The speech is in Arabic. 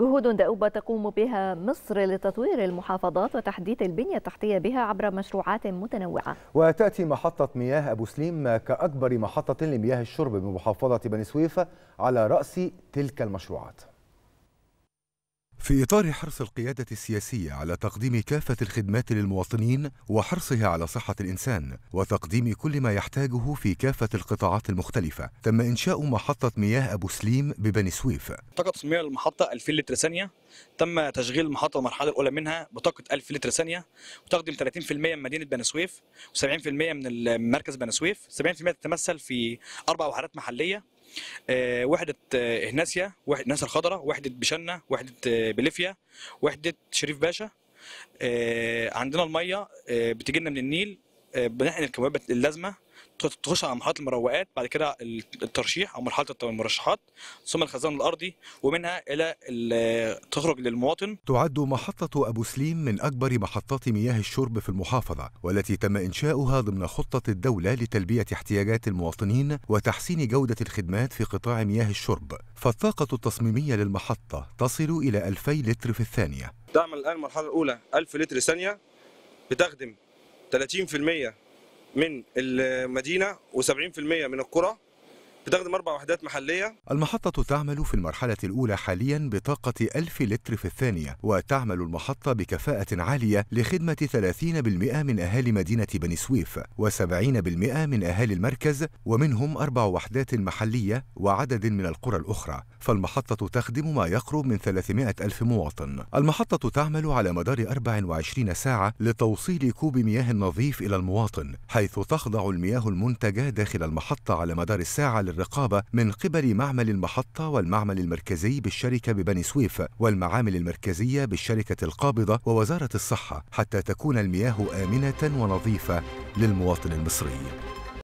جهود دؤوبة تقوم بها مصر لتطوير المحافظات وتحديث البنية التحتية بها عبر مشروعات متنوعة وتأتي محطة مياه أبو سليم كأكبر محطة لمياه الشرب بمحافظة بني سويفة على رأس تلك المشروعات في إطار حرص القيادة السياسية على تقديم كافة الخدمات للمواطنين وحرصها على صحة الإنسان وتقديم كل ما يحتاجه في كافة القطاعات المختلفة تم إنشاء محطة مياه أبو سليم ببني سويف طاقة تصميم المحطة 2000 لتر ثانية تم تشغيل المحطة المرحلة الأولى منها بطاقة 1000 لتر ثانية وتخدم 30% من مدينة بني سويف و70% من مركز بني سويف 70% تتمثل في أربع وحدات محلية آه، وحده آه، هناسيا وحده ناس الخضراء وحده بشنه وحده آه، بليفيا وحده شريف باشا عندنا الميه بتجي لنا من النيل آه، بنحقن الكمامات اللازمه تخش على مرحله المروقات بعد كده الترشيح او مرحله المرشحات ثم الخزان الارضي ومنها الى آه، تخرج للمواطن تعد محطه ابو سليم من اكبر محطات مياه الشرب في المحافظه والتي تم انشاؤها ضمن خطه الدوله لتلبيه احتياجات المواطنين وتحسين جوده الخدمات في قطاع مياه الشرب فالطاقه التصميميه للمحطه تصل الى 2000 لتر في الثانيه تعمل الان المرحله الاولى 1000 لتر ثانيه بتخدم 30% من المدينه و70% من القرى بتخدم أربع وحدات محلية المحطة تعمل في المرحلة الأولى حاليا بطاقة 1000 لتر في الثانية وتعمل المحطة بكفاءة عالية لخدمة 30% من أهالي مدينة بني سويف و70% من أهالي المركز ومنهم أربع وحدات محلية وعدد من القرى الأخرى فالمحطة تخدم ما يقرب من 300 ألف مواطن المحطة تعمل على مدار 24 ساعة لتوصيل كوب مياه نظيف إلى المواطن حيث تخضع المياه المنتجة داخل المحطة على مدار الساعة للري الرقابة من قبل معمل المحطة والمعمل المركزي بالشركة ببني سويف والمعامل المركزية بالشركة القابضة ووزارة الصحة حتى تكون المياه آمنة ونظيفة للمواطن المصري